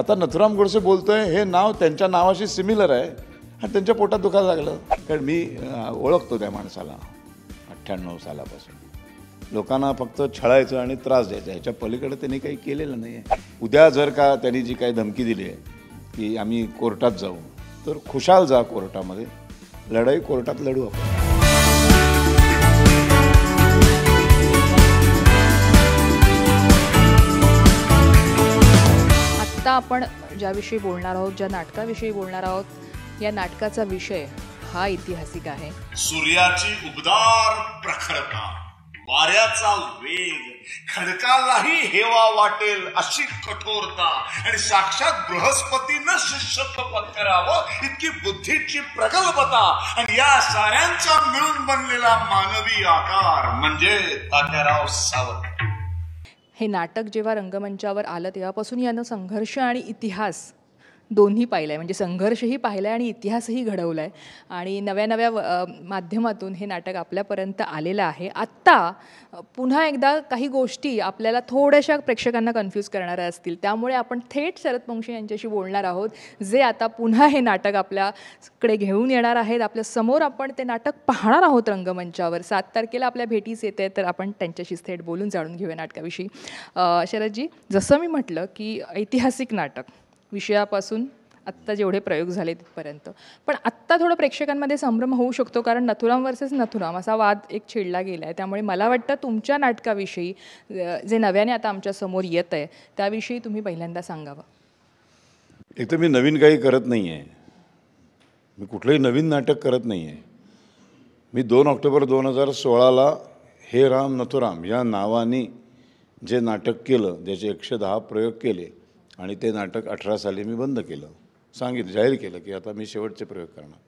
आता नथुराम गोडसे आहे हे नाव त्यांच्या नावाशी सिमिलर आहे आणि त्यांच्या पोटात दुखायला लागलं कारण मी ओळखतो त्या माणसाला अठ्ठ्याण्णव सालापासून लोकांना फक्त छळायचं आणि त्रास द्यायचा याच्या पलीकडे त्यांनी काही केलेलं नाही आहे उद्या जर का त्यांनी जी काही धमकी दिली आहे की आम्ही कोर्टात जाऊ तर खुशाल जा कोर्टामध्ये लढाई कोर्टात लढू आपण आपण ज्याविषयी बोलणार आहोत ज्या नाटकाविषयी बोलणार आहोत या नाटकाचा विषय हा ऐतिहासिक आहे सूर्याची उबदार प्रखरता वाऱ्याचा वेग खडकालाही हेवा वाटेल अशी कठोरता आणि साक्षात बृहस्पतीनं शिष्यत्व करावं इतकी बुद्धीची प्रगल्भता आणि या साऱ्यांचा मिळून बनलेला मानवी आकार म्हणजे तात्याराव सावरकर हे नाटक जेव्हा रंगमंचावर आलं तेव्हापासून यानं संघर्ष आणि इतिहास दोन्ही पाहिलं आहे म्हणजे संघर्षही पाहिला आहे आणि इतिहासही घडवला आहे आणि नव्या नव्या माध्यमातून हे नाटक आपल्यापर्यंत आलेलं आहे आत्ता पुन्हा एकदा काही गोष्टी आपल्याला थोड्याशा प्रेक्षकांना कन्फ्यूज करणाऱ्या असतील त्यामुळे आपण थेट शरद पंक्षी यांच्याशी बोलणार आहोत जे आता पुन्हा हे नाटक आपल्याकडे घेऊन येणार आहेत आपल्या समोर आपण ते नाटक पाहणार आहोत रंगमंचावर सात तारखेला आपल्या भेटीस येते तर आपण त्यांच्याशीच थेट बोलून जाणून घेऊया नाटकाविषयी शरदजी जसं मी म्हटलं की ऐतिहासिक नाटक विषयापासून आत्ता जेवढे प्रयोग झाले तिथपर्यंत पण आत्ता थोडं प्रेक्षकांमध्ये संभ्रम होऊ शकतो कारण नथुराम वर्सेस नथुराम असा वाद एक छेडला गेला आहे त्यामुळे मला वाटतं तुमच्या नाटकाविषयी जे नव्याने आता समोर येत आहे त्याविषयी तुम्ही पहिल्यांदा सांगावं एक तर मी नवीन काही करत नाही आहे मी कुठलंही नवीन नाटक करत नाही आहे मी दोन ऑक्टोबर दोन हजार सोळाला हे राम नथुराम या नावाने जे नाटक केलं ज्याचे एकशे दहा प्रयोग केले आणि ते नाटक अठरा साली मी बंद केलं सांगितलं जाहीर केलं की आता मी शेवटचे प्रयोग करणार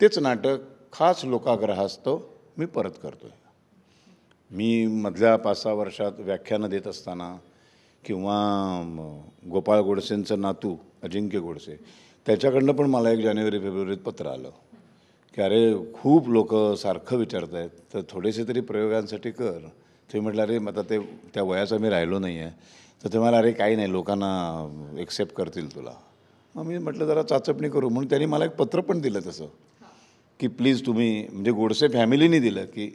तेच नाटक खास लोकाग्रहास्तव मी परत करतो आहे मी मधल्या पाच सहा वर्षात व्याख्यानं देत असताना किंवा गोपाळ गोडसेंचं नातू अजिंक्य गोडसे त्याच्याकडनं पण मला एक जानेवारी फेब्रुवारीत पत्र आलं की अरे खूप लोक सारखं विचारत आहेत तर थोडेसे तरी प्रयोगांसाठी कर ते म्हटलं अरे आता ते त्या वयाचा मी राहिलो नाही आहे तर ते मला अरे काही नाही लोकांना एक्सेप्ट करतील तुला मग मी म्हटलं जरा चाचपणी करू म्हणून त्यांनी मला एक पत्र पण दिलं तसं की प्लीज तुम्ही म्हणजे गोडसे फॅमिलीने दिलं की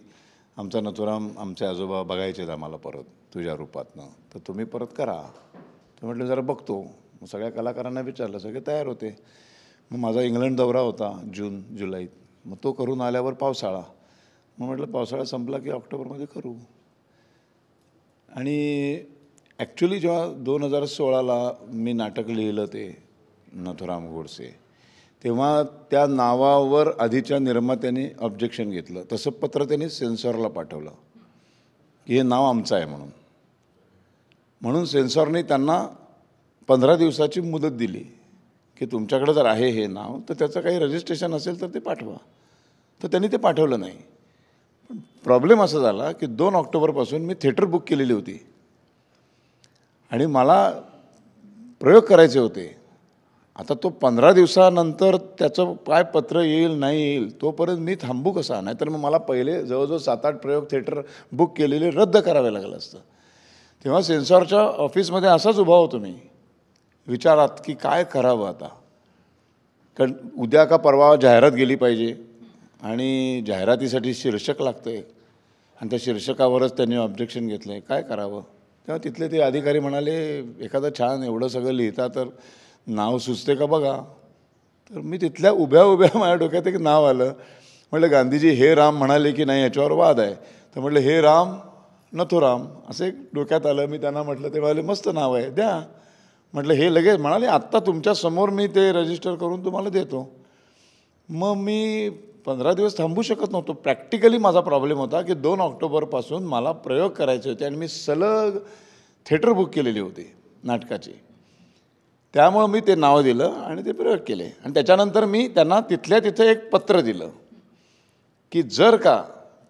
आमचा नथुराम आमचे आजोबा बघायचेत आम्हाला परत तुझ्या रूपातनं तर तुम्ही परत करा तर म्हटलं जरा बघतो मग सगळ्या कलाकारांना विचारलं सगळे तयार होते मग माझा इंग्लंड दौरा होता जून जुलैत मग तो करून आल्यावर पावसाळा मग म्हटलं पावसाळा संपला की ऑक्टोबरमध्ये करू आणि ॲक्च्युली जेव्हा दोन हजार सोळाला मी नाटक लिहिलं ते नथुराम गोडसे तेव्हा त्या नावावर आधीच्या निर्मात्यांनी ऑब्जेक्शन घेतलं तसं पत्र त्यांनी सेन्सॉरला पाठवलं की हे नाव आमचं आहे म्हणून म्हणून सेन्सॉरने त्यांना पंधरा दिवसाची मुदत दिली की तुमच्याकडे जर आहे हे नाव तर त्याचं काही रजिस्ट्रेशन असेल तर ते पाठवा तर त्यांनी ते पाठवलं नाही पण प्रॉब्लेम असा झाला की दोन ऑक्टोबरपासून मी थिएटर बुक केलेली होती आणि मला प्रयोग करायचे होते आता तो पंधरा दिवसानंतर त्याचं काय पत्र येईल नाही येईल तोपर्यंत मी थांबू कसा नाहीतर मग मला पहिले जवळजवळ सात आठ प्रयोग थिएटर बुक केलेले रद्द करावे लागलं असतं तेव्हा सेन्सॉरच्या ऑफिसमध्ये असाच उभा होतो मी विचारात की काय करावं आता कारण उद्या का परवा जाहिरात गेली पाहिजे आणि जाहिरातीसाठी शीर्षक लागतं आहे आणि त्या शीर्षकावरच त्यांनी ऑब्जेक्शन घेतलं आहे काय करावं तेव्हा तिथले ते अधिकारी म्हणाले एखादं छान एवढं सगळं लिहिता तर नाव सुचते का बघा तर मी तिथल्या उभ्या उभ्या माझ्या डोक्यात एक नाव आलं म्हटलं गांधीजी हे राम म्हणाले की नाही याच्यावर वाद आहे तर म्हटलं हे राम राम असं एक डोक्यात आलं मी त्यांना म्हटलं ते म्हणाले मस्त नाव आहे द्या म्हटलं हे लगेच म्हणाले आत्ता तुमच्यासमोर मी ते रजिस्टर करून तुम्हाला देतो मग मी पंधरा दिवस थांबू शकत नव्हतो प्रॅक्टिकली माझा प्रॉब्लेम होता की दोन ऑक्टोबरपासून मला प्रयोग करायचे होते आणि मी सलग थिएटर बुक केलेली होती नाटकाची त्यामुळं मी ते नाव दिलं आणि ते प्रयोग केले आणि त्याच्यानंतर मी त्यांना तिथल्या तिथं एक पत्र दिलं की जर का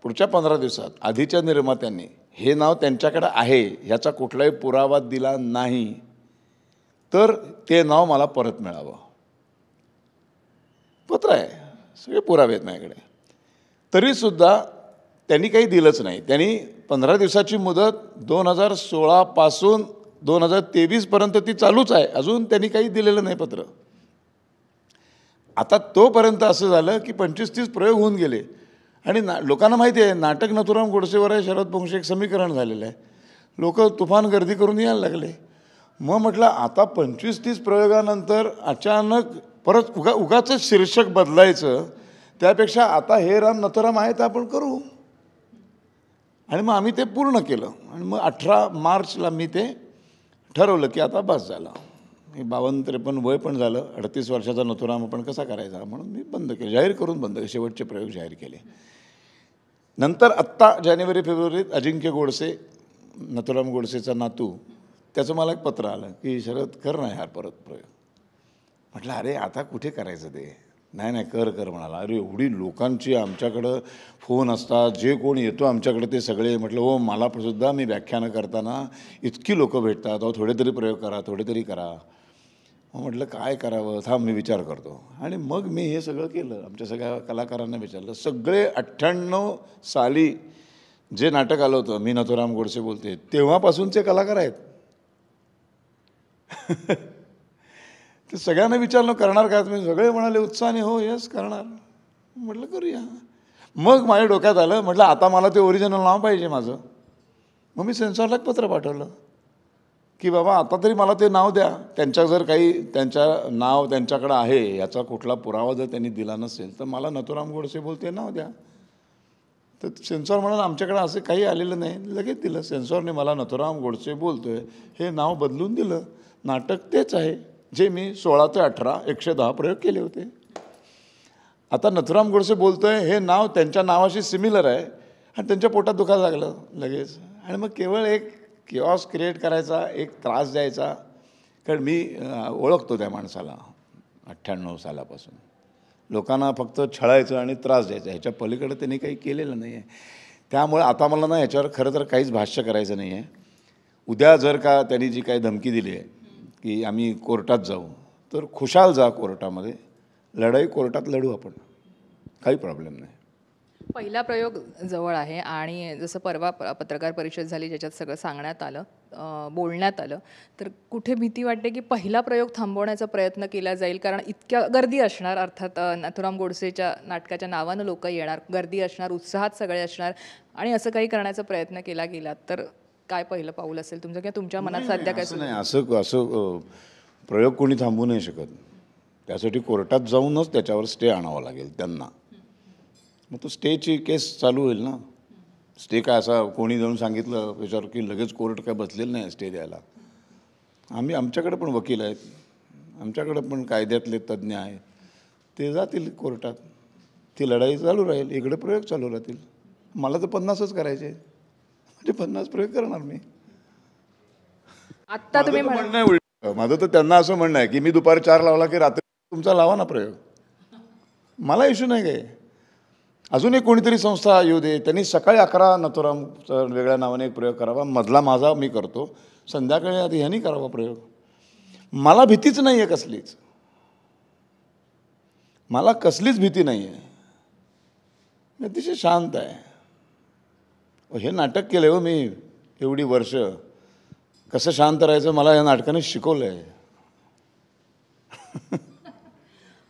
पुढच्या पंधरा दिवसात आधीच्या निर्मात्यांनी हे नाव त्यांच्याकडे आहे ह्याचा कुठलाही पुरावा दिला नाही तर ते नाव मला परत मिळावं पत्र आहे सगळे पुरावे आहेत माझ्याकडे तरीसुद्धा त्यांनी काही दिलंच नाही त्यांनी पंधरा दिवसाची मुदत दोन हजार सोळापासून दोन हजार तेवीसपर्यंत ती चालूच आहे अजून त्यांनी काही दिलेलं नाही पत्र आता तोपर्यंत असं झालं की पंचवीस तीस प्रयोग होऊन गेले आणि ना लोकांना माहिती आहे नाटक नथुराम गोडसेवर आहे शरद बोंगशे एक समीकरण झालेलं आहे लोक तुफान गर्दी करून यायला लागले मग म्हटलं आता पंचवीस तीस प्रयोगानंतर अचानक परत उगा उगाच शीर्षक बदलायचं त्यापेक्षा आता हे राम नथराम आहे तर आपण करू आणि मग आम्ही ते पूर्ण केलं आणि मग अठरा मार्चला मी ते ठरवलं की आता बस झाला मी बावन्न त्रेपन्न वय पण झालं अडतीस वर्षाचा नथुराम आपण कसा करायचा म्हणून मी बंद केलं जाहीर करून बंद शेवटचे प्रयोग जाहीर केले नंतर आत्ता जानेवारी फेब्रुवारीत अजिंक्य गोडसे नथुराम गोडसेचा नातू त्याचं मला एक पत्र आलं की शरद कर नाही हा परत प्रयोग म्हटलं अरे आता कुठे करायचं ते नाही नाही कर कर म्हणाला अरे एवढी लोकांची आमच्याकडं फोन असतात जे कोण येतो आमच्याकडे ते सगळे म्हटलं हो मला सुद्धा मी व्याख्यानं करताना इतकी लोकं भेटतात अहो थोडे तरी प्रयोग करा थोडे तरी करा मग म्हटलं काय करावं थांब मी विचार करतो आणि मग मी हे सगळं केलं आमच्या सगळ्या कलाकारांना विचारलं सगळे अठ्ठ्याण्णव साली जे नाटक आलं होतं मी नथुराम गोडसे बोलते तेव्हापासूनचे कलाकार आहेत ते सगळ्यांना विचारलं करणार का तुम्ही सगळे म्हणाले उत्साहाने हो येस करणार म्हटलं करूया मग माझ्या डोक्यात आलं म्हटलं आता मला ते ओरिजिनल नाव पाहिजे माझं मग मी सेन्सॉरला एक पत्र पाठवलं की बाबा आता तरी मला ते नाव द्या त्यांच्या जर काही त्यांच्या नाव त्यांच्याकडं आहे याचा कुठला पुरावा जर त्यांनी दिला नसेल तर मला नथुराम गोडसे बोलते नाव द्या तर सेन्सॉर म्हणून आमच्याकडे असं काही आलेलं नाही लगेच दिलं सेन्सॉरने मला नथुराम गोडसे बोलतोय हे नाव बदलून दिलं नाटक तेच आहे जे मी सोळा ते अठरा एकशे दहा प्रयोग केले होते आता नथुराम गोडसे बोलतो आहे हे नाव त्यांच्या नावाशी सिमिलर आहे आणि त्यांच्या पोटात दुखायला लागलं लगेच आणि मग केवळ एक किऑस क्रिएट करायचा एक त्रास द्यायचा कारण मी ओळखतो त्या माणसाला अठ्ठ्याण्णव सालापासून लोकांना फक्त छळायचं आणि त्रास द्यायचा ह्याच्या पलीकडे त्यांनी काही केलेलं नाही आहे त्यामुळे आता मला ना ह्याच्यावर खरं तर काहीच भाष्य करायचं नाही आहे उद्या जर का त्यांनी जी काही धमकी दिली आहे की आम्ही कोर्टात जाऊ तर खुशाल जा कोर्टामध्ये लढाई कोर्टात लढू आपण काही प्रॉब्लेम नाही पहिला प्रयोग जवळ आहे आणि जसं परवा पत्रकार परिषद झाली ज्याच्यात सगळं सांगण्यात आलं बोलण्यात आलं तर कुठे भीती वाटते की पहिला प्रयोग थांबवण्याचा प्रयत्न केला जाईल कारण इतक्या गर्दी असणार अर्थात नाथुराम गोडसेच्या नाटकाच्या नावानं लोक येणार गर्दी असणार उत्साहात सगळे असणार आणि असं काही करण्याचा प्रयत्न केला गेला तर काय पहिलं पाऊल असेल तुमचं किंवा तुमच्या मनात सध्या काय नाही असं असं प्रयोग कोणी थांबू नाही शकत त्यासाठी कोर्टात जाऊनच त्याच्यावर स्टे आणावा लागेल त्यांना मग तो स्टेची केस चालू होईल ना स्टे काय असा कोणी जाऊन सांगितलं त्याच्यावर की लगेच कोर्ट काय बसलेलं नाही स्टे द्यायला आम्ही आमच्याकडे पण वकील आहेत आमच्याकडे पण कायद्यातले तज्ज्ञ आहेत ते जातील कोर्टात ती लढाई चालू राहील इकडे प्रयोग चालू राहतील मला तर पन्नासच करायचे म्हणजे पन्नास प्रयोग करणार मी आत्ता तुम्ही म्हणणं माझं तर त्यांना असं म्हणणं आहे की मी दुपारी चार लावला की रात्री तुमचा लावा ना प्रयोग मला इश्यू नाही काय अजून एक कोणीतरी संस्था येऊ दे त्यांनी सकाळी अकरा नथुराम वेगळ्या नावाने एक प्रयोग करावा मधला माझा मी करतो संध्याकाळी आधी ह्यानी करावा प्रयोग मला भीतीच नाही आहे कसलीच मला कसलीच भीती नाही आहे अतिशय शांत आहे हे नाटक केलं हो मी एवढी वर्ष कसं शांत राहायचं मला या नाटकाने शिकवलं आहे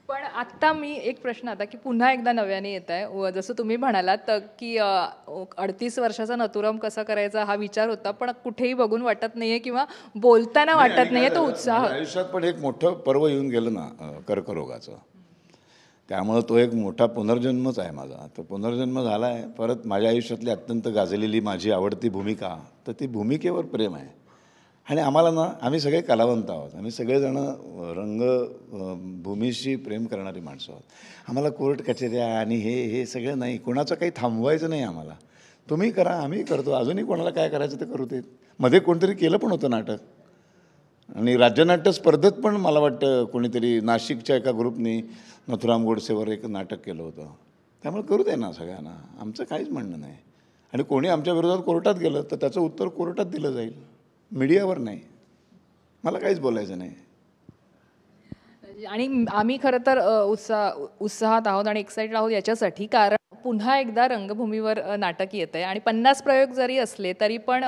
पण आत्ता मी एक प्रश्न आता की पुन्हा एकदा नव्याने येत आहे जसं तुम्ही म्हणालात की अडतीस वर्षाचा नथुराम कसा करायचा हा विचार होता पण कुठेही बघून वाटत नाहीये किंवा बोलताना वाटत नाहीये तो उत्साह आयुष्यात पण एक मोठं पर्व येऊन गेलं ना कर्करोगाचं त्यामुळं तो एक मोठा पुनर्जन्मच आहे माझा तो पुनर्जन्म झाला आहे परत माझ्या आयुष्यातली अत्यंत गाजलेली माझी आवडती भूमिका तर ती भूमिकेवर प्रेम आहे आणि आम्हाला ना आम्ही सगळे कलावंत आहोत आम्ही सगळेजणं रंगभूमीशी प्रेम करणारी माणसं आहोत आम्हाला कोर्ट कचेऱ्या आणि हे हे सगळं नाही कोणाचं काही थांबवायचं नाही आम्हाला तुम्ही करा आम्ही करतो अजूनही कोणाला काय करायचं ते करू ते मध्ये कोणतरी केलं पण होतं नाटक आणि राज्यनाट्य स्पर्धेत पण मला वाटतं कोणीतरी नाशिकच्या एका ग्रुपनी नथुराम गोडसेवर एक नाटक केलं होतं त्यामुळे करू दे ना सगळ्यांना आमचं काहीच म्हणणं नाही आणि कोणी आमच्या विरोधात कोर्टात गेलं तर त्याचं उत्तर कोर्टात दिलं जाईल मीडियावर नाही मला काहीच बोलायचं नाही आणि आम्ही खरं तर उत्साह उत्साहात आहोत आणि एक्साइटेड आहोत याच्यासाठी कारण पुन्हा एकदा रंगभूमीवर नाटक येत आहे आणि पन्नास प्रयोग जरी असले तरी पण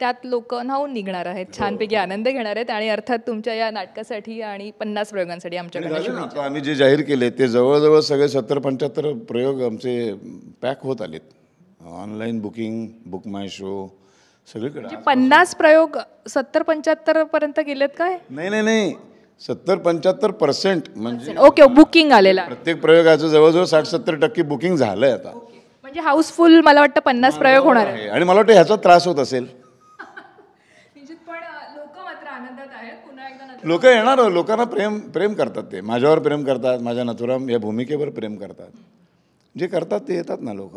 त्यात लोक न्हावून निघणार आहेत हो, छानपैकी हो. आनंद घेणार आहेत आणि अर्थात तुमच्या या नाटकासाठी आणि पन्नास प्रयोगांसाठी आमच्याकडे आम्ही जे जाहीर केले ते जवळजवळ सगळे सत्तर पंच्याहत्तर प्रयोग आमचे पॅक होत आलेत online booking BookMyShow सगळीकडे म्हणजे पन्नास प्रयोग सत्तर पंच्याहत्तर पर्यंत गेलेत काय नाही नाही नाही सत्तर पंच्याहत्तर पर्सेंट म्हणजे ओके बुकिंग आलेला प्रत्येक प्रयोगाचं जवळजवळ साठ सत्तर टक्के बुकिंग झालंय आता म्हणजे हाऊसफुल मला वाटतं पन्नास प्रयोग होणार आहे आणि मला वाटतं ह्याचा त्रास होत असेल लोक येणार लोकांना प्रेम प्रेम करतात ते माझ्यावर प्रेम करतात माझ्या नथुराम या भूमिकेवर प्रेम करतात जे करतात ते येतात ना लोक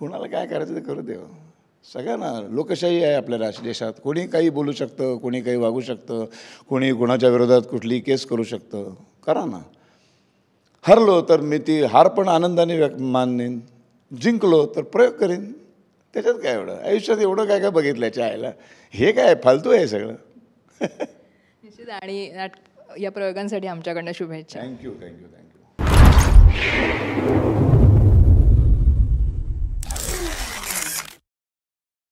कोणाला काय करायचं ते करू देव सगळ्यांना लोकशाही आहे आपल्या राज देशात कोणी काही बोलू शकतं कोणी काही वागू शकतं कोणी कोणाच्या विरोधात कुठली केस करू शकतं करा ना हरलो तर मी ती हार पण आनंदाने व्यक्त मानेन जिंकलो तर प्रयोग करीन त्याच्यात काय एवढं आयुष्यात एवढं काय काय बघितलं चायला हे काय फालतू आहे सगळं निश्चित आणि या प्रयोगांसाठी आमच्याकडनं शुभेच्छा थँक्यू थँक्यू थँक्यू